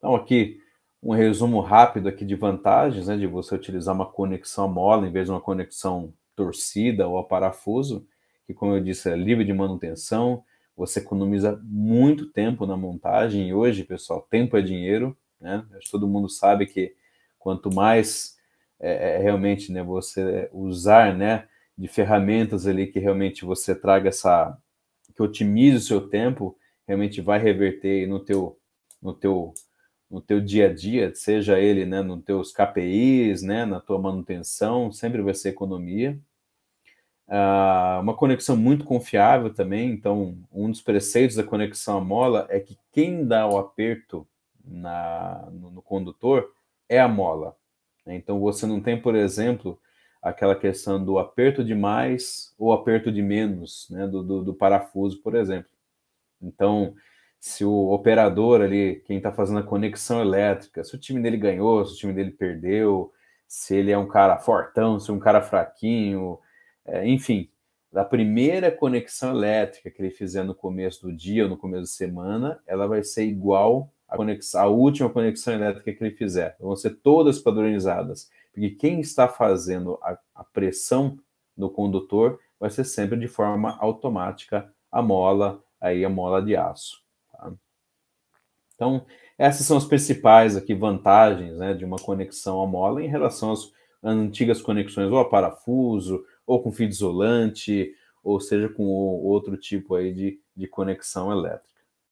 Então, aqui um resumo rápido aqui de vantagens, né, de você utilizar uma conexão mola em vez de uma conexão torcida ou a parafuso, que como eu disse é livre de manutenção, você economiza muito tempo na montagem e hoje, pessoal, tempo é dinheiro, né? Todo mundo sabe que quanto mais é, é, realmente, né, você usar, né, de ferramentas ali que realmente você traga essa que otimize o seu tempo, realmente vai reverter no teu no teu no teu dia a dia, seja ele né, nos teus KPIs, né, na tua manutenção, sempre vai ser economia. Ah, uma conexão muito confiável também, então um dos preceitos da conexão à mola é que quem dá o aperto na, no, no condutor é a mola. Né? Então você não tem, por exemplo, aquela questão do aperto de mais ou aperto de menos, né, do, do, do parafuso, por exemplo. Então, se o operador ali, quem está fazendo a conexão elétrica, se o time dele ganhou, se o time dele perdeu, se ele é um cara fortão, se é um cara fraquinho, é, enfim, da primeira conexão elétrica que ele fizer no começo do dia ou no começo da semana, ela vai ser igual à, conexão, à última conexão elétrica que ele fizer. Vão ser todas padronizadas, porque quem está fazendo a, a pressão no condutor vai ser sempre de forma automática a mola, aí a mola de aço. Então, essas são as principais aqui vantagens né, de uma conexão à mola em relação às antigas conexões ou a parafuso, ou com fio isolante, ou seja, com outro tipo aí de, de conexão elétrica.